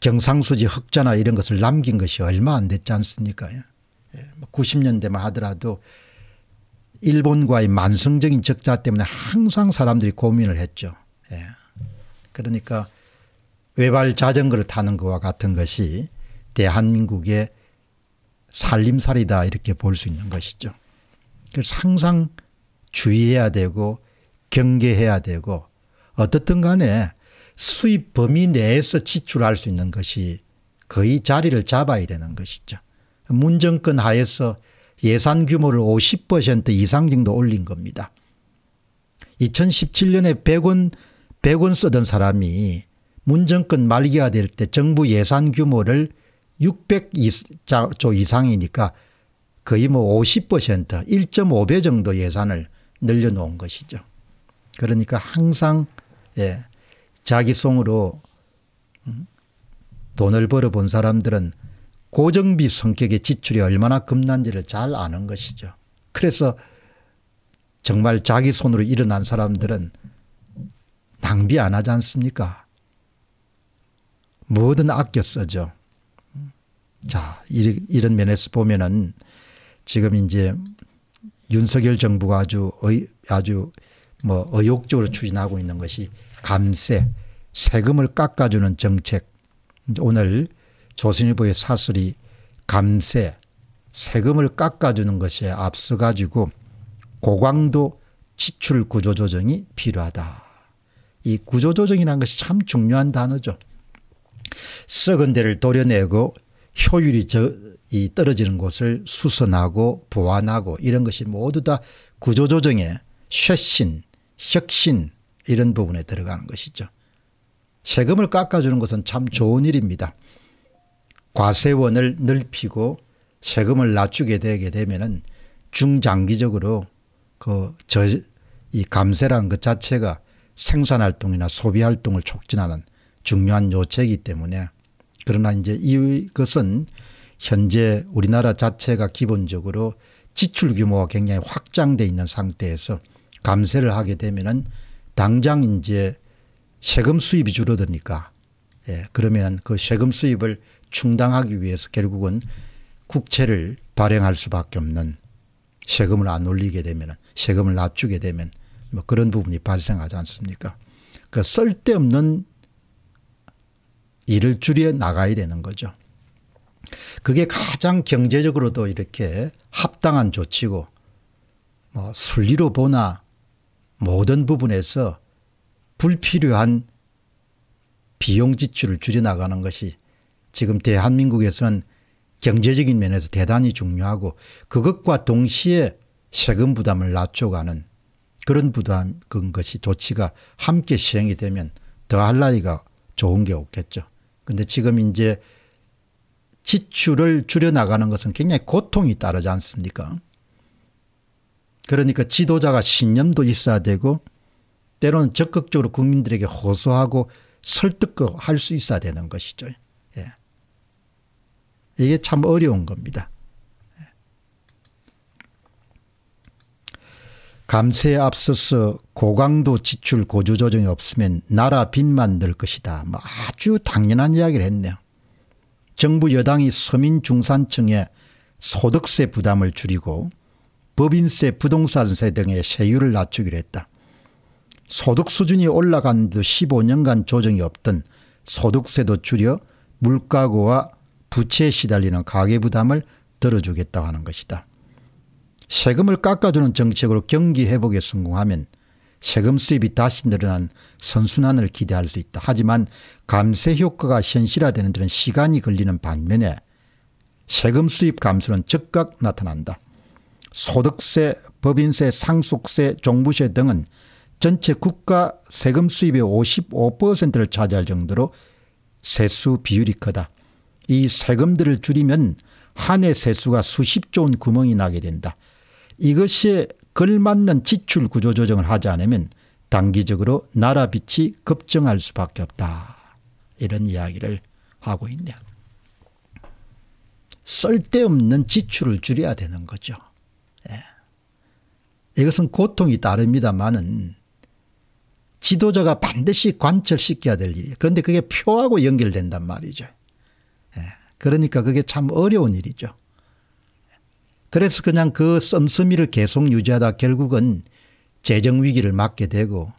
경상수지 흑자나 이런 것을 남긴 것이 얼마 안 됐지 않습니까? 90년대만 예. 예, 뭐 하더라도 일본과의 만성적인 적자 때문에 항상 사람들이 고민을 했죠. 예. 그러니까 외발 자전거를 타는 것과 같은 것이 대한민국의 살림살이다 이렇게 볼 수 있는 것이죠. 그래서 항상 주의해야 되고 경계해야 되고 어떻든 간에 수입 범위 내에서 지출할 수 있는 것이 거의 자리를 잡아야 되는 것이죠. 문정권 하에서 예산 규모를 50% 이상 정도 올린 겁니다. 2017년에 100원, 100원 쓰던 사람이 문정권 말기가 될 때 정부 예산 규모를 600조 이상이니까 거의 뭐 50% 1.5배 정도 예산을 늘려놓은 것이죠. 그러니까 항상 예, 자기 송으로 음, 돈을 벌어본 사람들은 고정비 성격의 지출이 얼마나 겁난지를 잘 아는 것이죠. 그래서 정말 자기 손으로 일어난 사람들은 낭비 안 하지 않습니까? 뭐든 아껴 쓰죠. 자, 이런 면에서 보면은 지금 이제 윤석열 정부가 아주 의, 아주 뭐 의욕적으로 추진하고 있는 것이 감세, 세금을 깎아주는 정책. 오늘 조선일보의 사설이 감세, 세금을 깎아주는 것에 앞서가지고 고강도 지출 구조조정이 필요하다. 이 구조조정이라는 것이 참 중요한 단어죠. 썩은 데를 도려내고 효율이 저, 이 떨어지는 곳을 수선하고 보완하고 이런 것이 모두 다 구조조정의 쇄신, 혁신, 이런 부분에 들어가는 것이죠. 세금을 깎아주는 것은 참 좋은 일입니다. 과세원을 넓히고 세금을 낮추게 되게 되면은 중장기적으로 그 저 이 감세라는 것 자체가 생산 활동이나 소비 활동을 촉진하는 중요한 요체이기 때문에 그러나 이제 이것은 현재 우리나라 자체가 기본적으로 지출 규모가 굉장히 확장돼 있는 상태에서 감세를 하게 되면은 당장 이제 세금 수입이 줄어드니까 예, 그러면 그 세금 수입을 충당하기 위해서 결국은 국채를 발행할 수밖에 없는 세금을 안 올리게 되면 세금을 낮추게 되면 뭐 그런 부분이 발생하지 않습니까? 그 쓸데없는 일을 줄여 나가야 되는 거죠. 그게 가장 경제적으로도 이렇게 합당한 조치고 뭐 순리로 보나 모든 부분에서 불필요한 비용 지출을 줄여나가는 것이 지금 대한민국에서는 경제적인 면에서 대단히 중요하고 그것과 동시에 세금 부담을 낮춰가는 그런 부담 그런 것이 조치가 함께 시행이 되면 더할 나위가 좋은 게 없겠죠. 근데 지금 이제 지출을 줄여나가는 것은 굉장히 고통이 따르지 않습니까? 그러니까 지도자가 신념도 있어야 되고 때로는 적극적으로 국민들에게 호소하고 설득할 수 있어야 되는 것이죠. 예. 이게 참 어려운 겁니다. 예. 감세에 앞서서 고강도 지출 고조 조정이 없으면 나라 빚만 늘 것이다. 뭐 아주 당연한 이야기를 했네요. 정부 여당이 서민 중산층의 소득세 부담을 줄이고 법인세, 부동산세 등의 세율을 낮추기로 했다. 소득 수준이 올라간 듯 15년간 조정이 없던 소득세도 줄여 물가고와 부채에 시달리는 가계부담을 덜어주겠다고 하는 것이다. 세금을 깎아주는 정책으로 경기 회복에 성공하면 세금 수입이 다시 늘어난 선순환을 기대할 수 있다. 하지만 감세 효과가 현실화되는 데는 시간이 걸리는 반면에 세금 수입 감소는 즉각 나타난다. 소득세, 법인세, 상속세, 종부세 등은 전체 국가 세금 수입의 55%를 차지할 정도로 세수 비율이 크다. 이 세금들을 줄이면 한 해 세수가 수십조 원 구멍이 나게 된다. 이것이 걸맞는 지출 구조 조정을 하지 않으면 단기적으로 나라 빚이 급증할 수밖에 없다. 이런 이야기를 하고 있네요. 쓸데없는 지출을 줄여야 되는 거죠. 예. 이것은 고통이 따릅니다만은 지도자가 반드시 관철시켜야 될 일이에요. 그런데 그게 표하고 연결된단 말이죠. 예. 그러니까 그게 참 어려운 일이죠. 그래서 그냥 그 씀씀이를 계속 유지하다 결국은 재정위기를 맞게 되고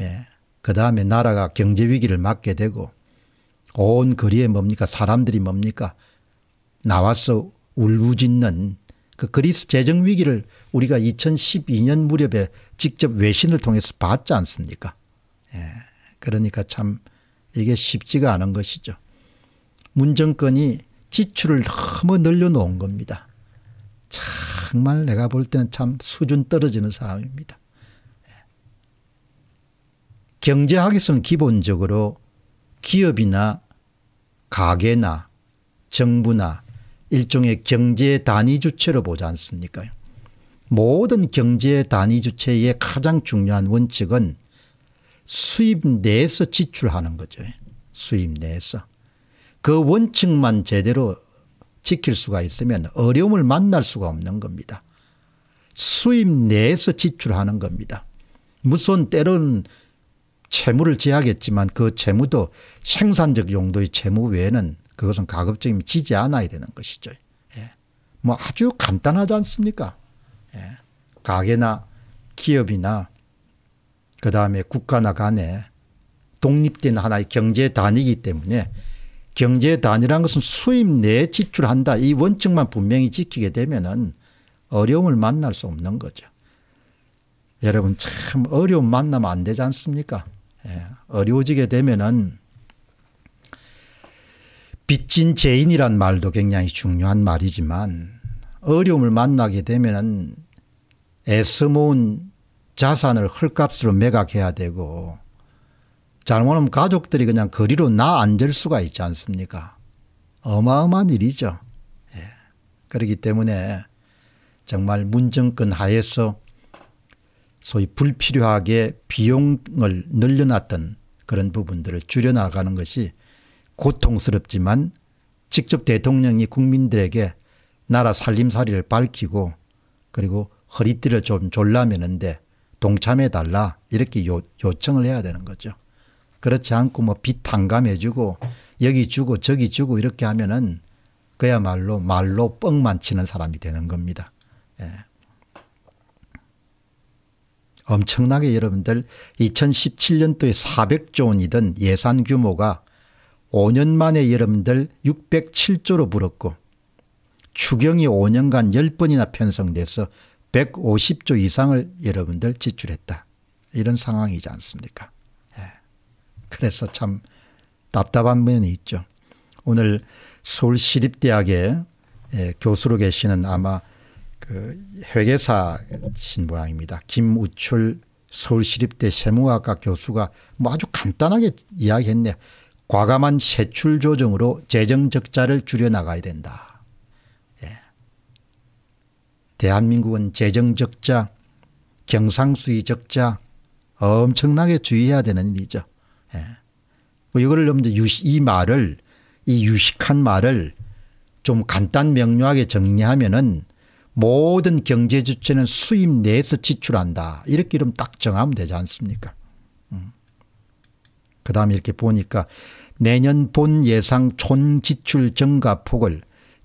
예. 그 다음에 나라가 경제위기를 맞게 되고 온 거리에 뭡니까 사람들이 뭡니까 나와서 울부짖는 그 그리스 재정 위기를 우리가 2012년 무렵에 직접 외신을 통해서 봤지 않습니까? 예. 그러니까 참 이게 쉽지가 않은 것이죠. 문정권이 지출을 너무 늘려놓은 겁니다. 정말 내가 볼 때는 참 수준 떨어지는 사람입니다. 예. 경제학에서는 기본적으로 기업이나 가게나 정부나 일종의 경제 단위 주체로 보지 않습니까? 모든 경제 단위 주체의 가장 중요한 원칙은 수입 내에서 지출하는 거죠. 수입 내에서. 그 원칙만 제대로 지킬 수가 있으면 어려움을 만날 수가 없는 겁니다. 수입 내에서 지출하는 겁니다. 무슨 때로는 채무를 제하겠지만그 채무도 생산적 용도의 채무 외에는 그것은 가급적이면 지지 않아야 되는 것이죠. 예. 뭐 아주 간단하지 않습니까? 예. 가게나 기업이나 그 다음에 국가나 간에 독립된 하나의 경제 단위이기 때문에 경제 단위란 것은 수입 내에 지출한다. 이 원칙만 분명히 지키게 되면은 어려움을 만날 수 없는 거죠. 여러분 참 어려움 만나면 안 되지 않습니까? 예. 어려워지게 되면은 빚진 죄인이란 말도 굉장히 중요한 말이지만 어려움을 만나게 되면 애써 모은 자산을 헐값으로 매각해야 되고 잘못하면 가족들이 그냥 거리로 나 앉을 수가 있지 않습니까 어마어마한 일이죠. 예. 그렇기 때문에 정말 문정권 하에서 소위 불필요하게 비용을 늘려놨던 그런 부분들을 줄여나가는 것이 고통스럽지만 직접 대통령이 국민들에게 나라 살림살이를 밝히고 그리고 허리띠를 좀 졸라매는데 동참해달라 이렇게 요, 요청을 해야 되는 거죠. 그렇지 않고 뭐 비탄감해주고 여기 주고 저기 주고 이렇게 하면은 그야말로 말로 뻥만 치는 사람이 되는 겁니다. 예. 엄청나게 여러분들 2017년도에 400조 원이던 예산 규모가 5년 만에 여러분들 607조로 불었고 추경이 5년간 10번이나 편성돼서 150조 이상을 여러분들 지출했다. 이런 상황이지 않습니까? 예. 그래서 참 답답한 면이 있죠. 오늘 서울시립대학의 예, 교수로 계시는 아마 그 회계사신 모양입니다. 김우출 서울시립대 세무학과 교수가 뭐 아주 간단하게 이야기했네. 과감한 세출 조정으로 재정 적자를 줄여나가야 된다. 예. 대한민국은 재정 적자, 경상수지 적자 엄청나게 주의해야 되는 일이죠. 예. 뭐 이거를 넘는 이 말을 이 유식한 말을 좀 간단 명료하게 정리하면은 모든 경제 주체는 수입 내에서 지출한다. 이렇게 이름 딱 정하면 되지 않습니까? 음. 그 다음에 이렇게 보니까 내년 본 예상 총 지출 증가 폭을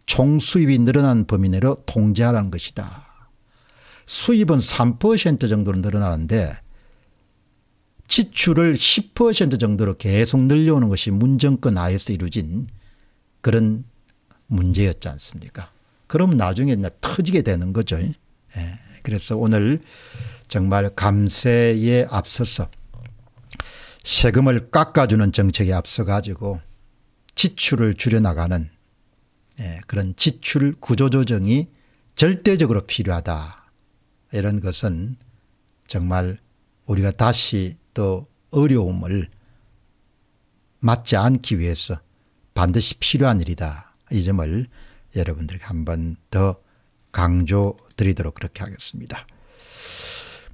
총 수입이 늘어난 범위 내로 통제하라는 것이다. 수입은 3% 정도로 늘어나는데 지출을 10% 정도로 계속 늘려오는 것이 문정권 하에서 이루어진 그런 문제였지 않습니까 그럼 나중에 터지게 되는 거죠. 예. 그래서 오늘 정말 감세에 앞서서 세금을 깎아주는 정책에 앞서 가지고 지출을 줄여나가는 예, 그런 지출 구조조정이 절대적으로 필요하다. 이런 것은 정말 우리가 다시 또 어려움을 맞지 않기 위해서 반드시 필요한 일이다. 이 점을 여러분들께 한 번 더 강조 드리도록 그렇게 하겠습니다.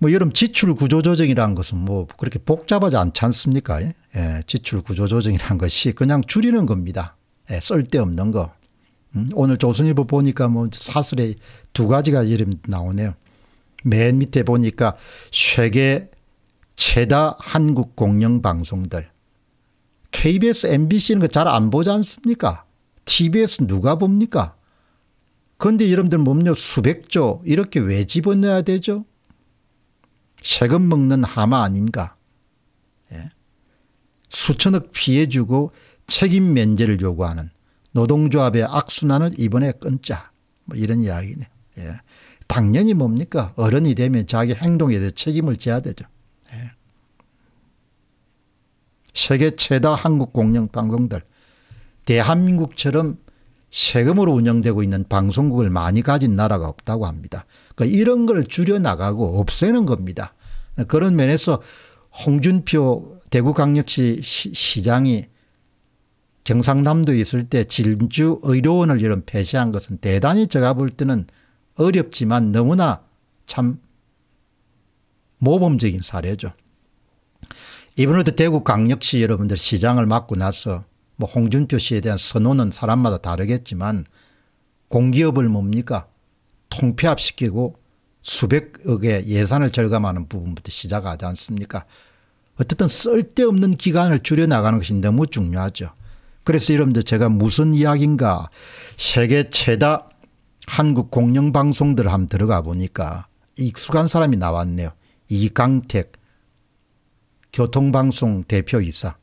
뭐 여름 지출 구조 조정이라는 것은 뭐 그렇게 복잡하지 않지 않습니까? 예. 예 지출 구조 조정이라는 것이 그냥 줄이는 겁니다. 예, 쓸데없는 거. 음, 오늘 조선일보 보니까 뭐 사설에 두 가지가 이름 나오네요. 맨 밑에 보니까 세계 최다 한국 공영방송들. KBS, MBC 이잘안 그 보지 않습니까? TBS 누가 봅니까? 그런데 여러분들 몸요 수백조 이렇게 왜 집어넣어야 되죠? 세금 먹는 하마 아닌가. 예? 수천억 피해주고 책임 면제를 요구하는 노동조합의 악순환을 이번에 끊자. 뭐 이런 이야기네. 예. 당연히 뭡니까? 어른이 되면 자기 행동에 대해 책임을 져야 되죠. 예. 세계 최다 한국 공영 방송들 대한민국처럼 세금으로 운영되고 있는 방송국을 많이 가진 나라가 없다고 합니다. 그러니까 이런 걸 줄여나가고 없애는 겁니다. 그런 면에서 홍준표 대구광역시 시장이 경상남도에 있을 때 진주 의료원을 이런 폐쇄한 것은 대단히 제가 볼 때는 어렵지만 너무나 참 모범적인 사례죠. 이번에도 대구 광역시 여러분들 시장을 맡고 나서 뭐 홍준표 씨에 대한 선호는 사람마다 다르겠지만 공기업을 뭡니까 통폐합시키고 수백억의 예산을 절감하는 부분부터 시작하지 않습니까 어쨌든 쓸데없는 기간을 줄여나가는 것이 너무 중요하죠. 그래서 여러분들 제가 무슨 이야기인가 세계 최다 한국 공영방송들 한번 들어가 보니까 익숙한 사람이 나왔네요. 이강택 교통방송 대표이사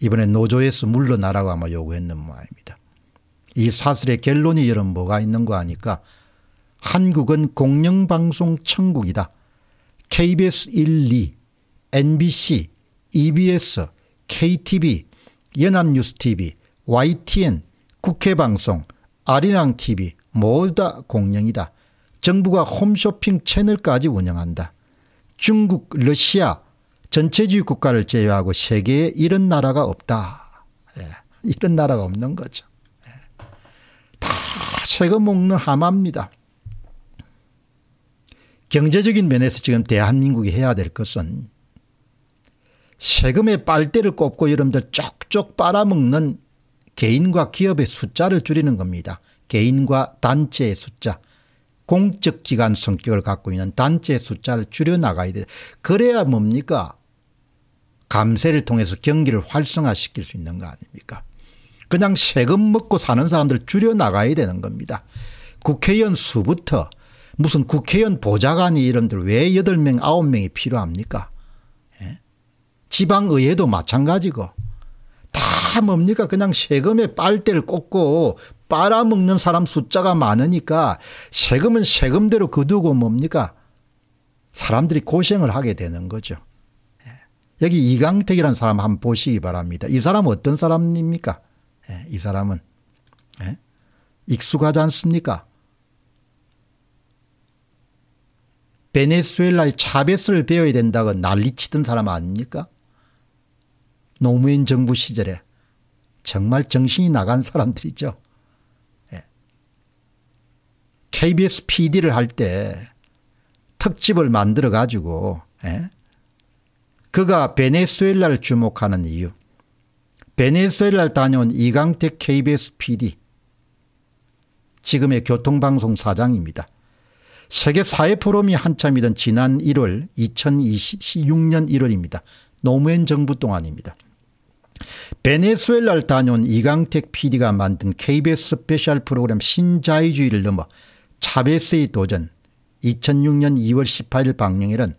이번에 노조에서 물러나라고 아마 요구했는 모양입니다. 이 사설의 결론이 여러 뭐가 있는가 하니까 한국은 공영방송 천국이다. KBS 1, 2, MBC, EBS, KTV, 연합뉴스TV, YTN, 국회방송, 아리랑TV 모두 다 공영이다. 정부가 홈쇼핑 채널까지 운영한다. 중국, 러시아, 전체주의 국가를 제외하고 세계에 이런 나라가 없다. 예. 이런 나라가 없는 거죠. 예. 다 세금 먹는 하마입니다. 경제적인 면에서 지금 대한민국이 해야 될 것은 세금의 빨대를 꼽고 여러분들 쪽쪽 빨아먹는 개인과 기업의 숫자를 줄이는 겁니다. 개인과 단체의 숫자. 공적기관 성격을 갖고 있는 단체의 숫자를 줄여나가야 돼. 그래야 뭡니까? 감세를 통해서 경기를 활성화시킬 수 있는 거 아닙니까? 그냥 세금 먹고 사는 사람들 줄여나가야 되는 겁니다. 국회의원 수부터 무슨 국회의원 보좌관이 이런들 왜 8명, 9명이 필요합니까? 예? 지방의회도 마찬가지고 다 뭡니까? 그냥 세금에 빨대를 꽂고 빨아먹는 사람 숫자가 많으니까 세금은 세금대로 거두고 뭡니까? 사람들이 고생을 하게 되는 거죠. 여기 이강택이라는 사람 한번 보시기 바랍니다. 이 사람은 어떤 사람입니까? 예, 이 사람은 예? 익숙하지 않습니까? 베네수엘라의 차베스를 배워야 된다고 난리치던 사람 아닙니까? 노무현 정부 시절에 정말 정신이 나간 사람들이죠. 예. KBS PD를 할 때 특집을 만들어 가지고 예? 그가 베네수엘라를 주목하는 이유 베네수엘라를 다녀온 이강택 KBS PD 지금의 교통방송 사장입니다. 세계 사회 포럼이 한참이던 지난 1월 2026년 1월입니다. 노무현 정부 동안입니다. 베네수엘라를 다녀온 이강택 PD가 만든 KBS 스페셜 프로그램 신자유주의를 넘어 차베스의 도전 2006년 2월 18일 방영일은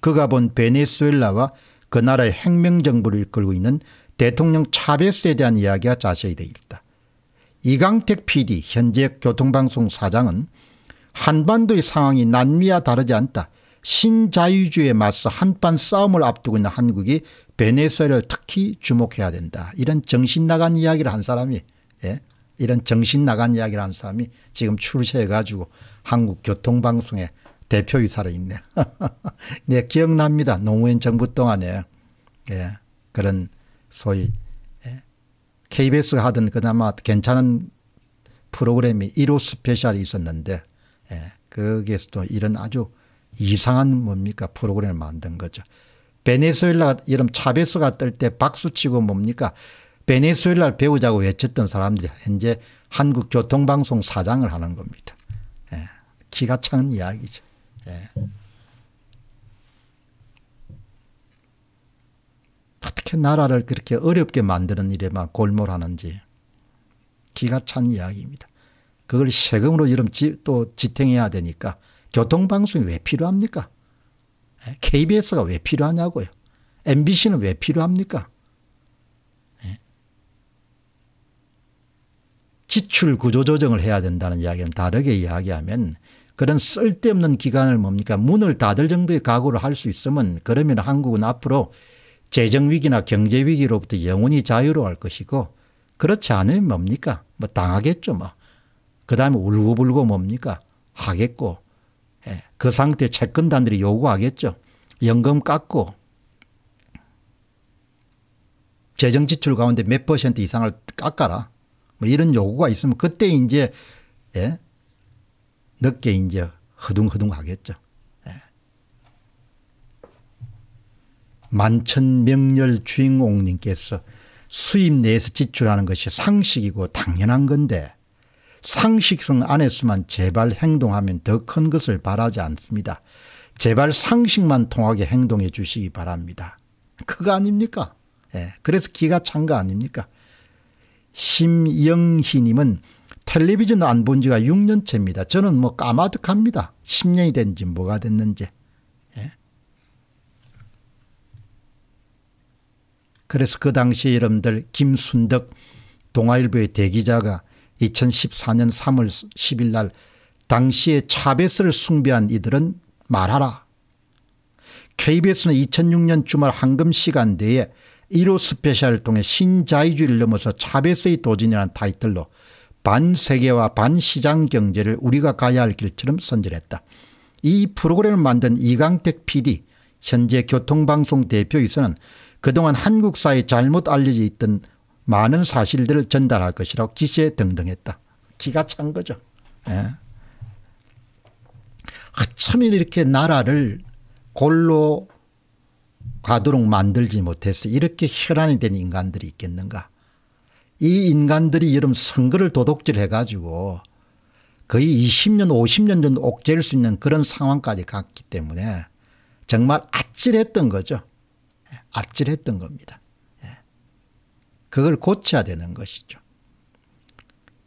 그가 본 베네수엘라와 그 나라의 혁명정부를 이끌고 있는 대통령 차베스에 대한 이야기가 자세히 되어 있다. 이강택 PD 현재 교통방송 사장은 한반도의 상황이 남미와 다르지 않다. 신자유주의에 맞서 한판 싸움을 앞두고 있는 한국이 베네수엘을 특히 주목해야 된다. 이런 정신 나간 이야기를 한 사람이 예? 이런 정신 나간 이야기를 한 사람이 지금 출세해가지고 한국 교통방송에 대표이사로 있네. 네, 기억납니다. 노무현 정부 동안에 예, 그런 소위 예, KBS가 하던 그나마 괜찮은 프로그램이 1호 스페셜이 있었는데 예, 거기에서도 이런 아주 이상한 뭡니까 프로그램을 만든 거죠. 베네수엘라 이런 차베스가 뜰 때 박수치고 뭡니까 베네수엘라 배우자고 외쳤던 사람들이 현재 한국교통방송 사장을 하는 겁니다. 예, 기가 찬 이야기죠. 예. 어떻게 나라를 그렇게 어렵게 만드는 일에만 골몰하는지 기가 찬 이야기입니다. 그걸 세금으로 이름 또 지탱해야 되니까 교통방송이 왜 필요합니까? KBS가 예, 왜 필요하냐고요. MBC는 왜 필요합니까? 예. 지출 구조 조정을 해야 된다는 이야기는 다르게 이야기하면 그런 쓸데없는 기간을 뭡니까 문을 닫을 정도의 각오를 할 수 있으면 그러면 한국은 앞으로 재정위기나 경제위기로부터 영원히 자유로울 것이고 그렇지 않으면 뭡니까 뭐 당하겠죠 뭐. 그 다음에 울고불고 뭡니까 하겠고 예. 그 상태 채권단들이 요구하겠죠. 연금 깎고 재정 지출 가운데 몇 퍼센트 이상을 깎아라. 뭐 이런 요구가 있으면 그때 이제 예? 늦게 이제 허둥허둥 하겠죠. 예. 만천명렬 주인공님께서 수입 내에서 지출하는 것이 상식이고 당연한 건데 상식성 안에서만 제발 행동하면 더 큰 것을 바라지 않습니다. 제발 상식만 통하게 행동해 주시기 바랍니다. 그거 아닙니까? 예. 그래서 기가 찬 거 아닙니까? 심영희님은 텔레비전 안 본 지가 6년째입니다. 저는 뭐 까마득합니다. 10년이 된지 뭐가 됐는지. 예. 그래서 그 당시 이름들 김순덕 동아일보의 대기자가 2014년 3월 10일 날 당시에 차베스를 숭배한 이들은 말하라. KBS는 2006년 주말 황금 시간대에 1호 스페셜을 통해 신자유주의를 넘어서 차베스의 도전이라는 타이틀로 반세계와 반시장 경제를 우리가 가야 할 길처럼 선전했다. 이 프로그램을 만든 이강택 PD 현재 교통방송 대표이사는 그동안 한국 사에 잘못 알려져 있던 많은 사실들을 전달할 것이라고 기세 등등했다. 기가 찬 거죠. 예. 어쩜 이렇게 나라를 골로 가도록 만들지 못해서 이렇게 혈안이 된 인간들이 있겠는가. 이 인간들이 이름 선거를 도둑질해 가지고 거의 20년 50년 전 옥죄일 수 있는 그런 상황까지 갔기 때문에 정말 아찔했던 거죠. 예, 아찔했던 겁니다. 예. 그걸 고쳐야 되는 것이죠.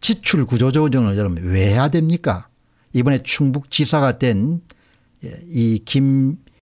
지출 구조 조정을 여러분 왜 해야 됩니까? 이번에 충북지사가 된 이김 예,